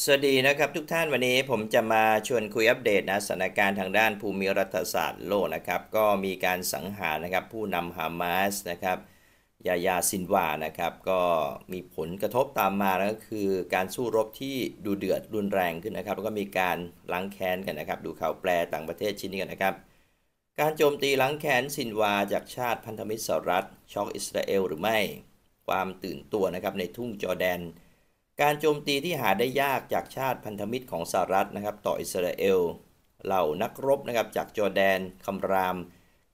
สวัสดีนะครับทุกท่านวันนี้ผมจะมาชวนคุยอัปเดตนะสถานการณ์ทางด้านภูมิรัฐศาสตร์โลกนะครับก็มีการสังหารนะครับผู้นำฮามาสนะครับยายาซินวานะครับก็มีผลกระทบตามมาแล้วก็คือ การสู้รบที่ดูเดือดรุนแรงขึ้นนะครับ แล้วก็มีการล้างแค้นกันนะครับดูข่าวแปลต่างประเทศชิ้นนี้กันนะครับการโจมตีล้างแค้นซินวาจากชาติพันธมิตรสหรัฐช็อกอิสราเอลหรือไม่ความตื่นตัวนะครับในทุ่งจอแดนการโจมตีที่หาได้ยากจากชาติพันธมิตรของสหรัฐนะครับ ต่ออิสราเอลเหล่านักรบนะครับจากจอร์แดนคำราม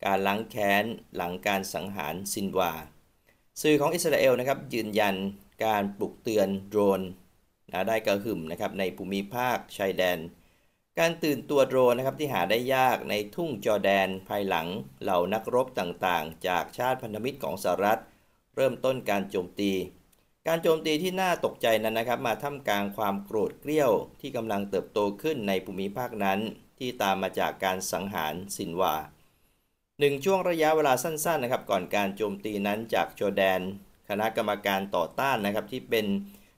การล้างแค้นหลังการสังหารซินวา สื่อของอิสราเอลนะครับยืนยันการปลุกเตือนโดรนนะได้กระหึ่มนะครับในภูมิภาคชายแดน การตื่นตัวโดรนนะครับที่หาได้ยากในทุ่งจอร์แดนภายหลังเหล่านักรบต่างๆ จากชาติพันธมิตรของสหรัฐเริ่มต้นการโจมตีการโจมตีที่น่าตกใจนั้นนะครับมาท่ามกลางความโกรธเกรี้ยวที่กำลังเติบโตขึ้นในภูมิภาคนั้นที่ตามมาจากการสังหารสินวาหนึ่งช่วงระยะเวลาสั้นๆนะครับก่อนการโจมตีนั้นจากโจแดน คณะกรรมการต่อต้านนะครับที่เป็น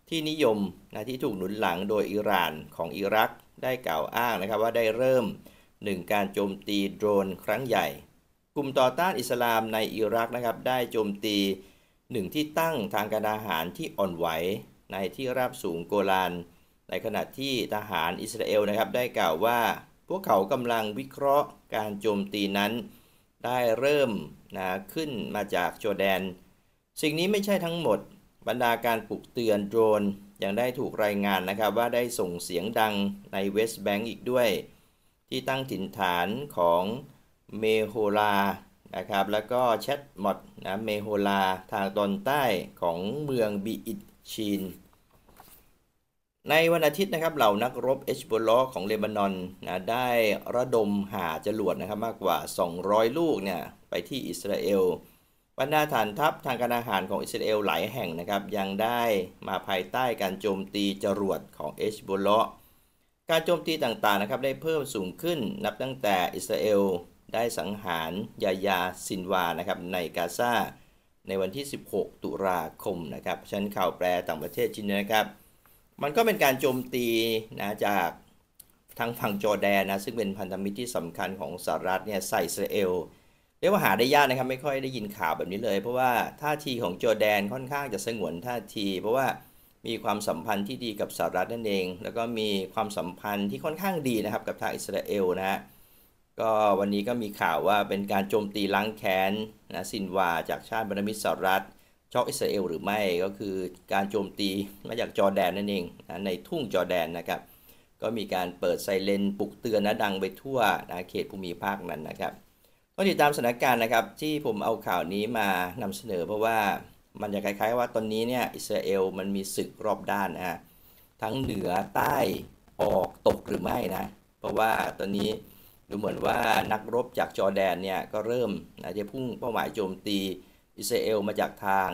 ที่นิยมนะที่ถูกหนุนหลังโดยอิหร่านของอิรักได้กล่าวอ้างนะครับว่าได้เริ่มหนึ่งการโจมตีโดรนครั้งใหญ่ กลุ่มต่อต้านอิสลามในอิรักนะครับได้โจมตีหนึ่งที่ตั้งทางการทหารที่อ่อนไหวในที่ราบสูงโกลาน ในขณะที่ทหารอิสราเอลนะครับได้กล่าวว่าพวกเขากำลังวิเคราะห์การโจมตีนั้นได้เริ่มนะขึ้นมาจากโจแดน สิ่งนี้ไม่ใช่ทั้งหมดบรรดาการปลุกเตือนโดรนยังได้ถูกรายงานนะครับ ว่าได้ส่งเสียงดังในเวสต์แบงก์อีกด้วย ที่ตั้งถิ่นฐานของเมโฮลานะครับแล้วก็แชทมอดนะเมโฮลาทางตอนใต้ของเมืองบีอิตชีน ในวันอาทิตย์นะครับเหล่านักรบเอชโบลอของเลบานอนนะได้ระดมหาจรวดนะครับมากกว่า 200 ลูกเนี่ยไปที่อิสราเอลบรรดาฐานทัพทางการอาหารของอิสราเอลหลายแห่งนะครับยังได้มาภายใต้การโจมตีจรวดของเอชโบลอการโจมตีต่างๆนะครับได้เพิ่มสูงขึ้นนับตั้งแต่อิสราเอลได้สังหารยายาซินวานะครับในกาซาในวันที่ 16 ตุลาคมนะครับฉั้นข่าวแปลต่างประเทศชิ้นนี้นะครับ มันก็เป็นการโจมตีนะจากทางฝั่งจอแดนนะซึ่งเป็นพันธมิตรที่สำคัญของสหรัฐเนี่ยใส่อิสราเอล เรียกว่าหาได้ยากนะครับไม่ค่อยได้ยินข่าวแบบนี้เลย เพราะว่าท่าทีของจอแดนค่อนข้างจะสงวนท่าที เพราะว่ามีความสัมพันธ์ที่ดีกับสหรัฐนั่นเอง แล้วก็มีความสัมพันธ์ที่ค่อนข้างดีนะครับ กับทางอิสราเอลนะฮะก็วันนี้ก็มีข่าวว่าเป็นการโจมตีล้างแค้นนะซินวาจากชาติบรมิตรสหรัฐชอกอิสราเอลหรือไม่ก็คือการโจมตีมาจากจอแดนนั่นเองนะในทุ่งจอแดนนะครับ ก็มีการเปิดไซเรนปลุกเตือนนะดังไปทั่วนะเขตภูมิภาคนั้นนะครับต้องติดตามสถานการณ์นะครับ ที่ผมเอาข่าวนี้มานำเสนอเพราะว่ามันจะคล้ายๆว่าตอนนี้เนี่ยอิสราเอลมันมีศึกรอบด้านนะะทั้งเหนือใต้ออกตกหรือไม่นะเพราะว่าตอนนี้ดูเหมือนว่านักรบจากจอแดนเนี่ยก็เริ่มนะจะพุ่งเป้าหมายโจมตีอิสราเอลมาจากทาง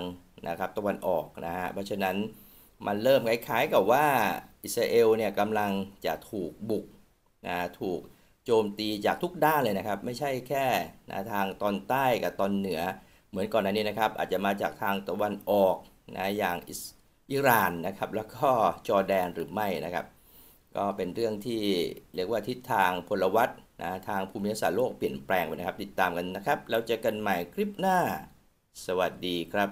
นะครับตะวันออกนะฮะเพราะฉะนั้นมันเริ่มคล้ายๆ กับว่าอิสราเอลเนี่ยกำลังจะถูกบุกนะถูกโจมตีจากทุกด้านเลยนะครับไม่ใช่แค่นะทางตอนใต้กับตอนเหนือเหมือนก่อนหน้านี้นะครับอาจจะมาจากทางตะวันออกนะอย่างอิหร่านนะครับแล้วก็จอร์แดนหรือไม่นะครับ ก็เป็นเรื่องที่เรียกว่าทิศทางพลวัตนะทางภูมิศาสตร์โลกเปลี่ยนแปลงไปนะครับ ติดตามกันนะครับ แล้วเจอกันใหม่คลิปหน้าสวัสดีครับ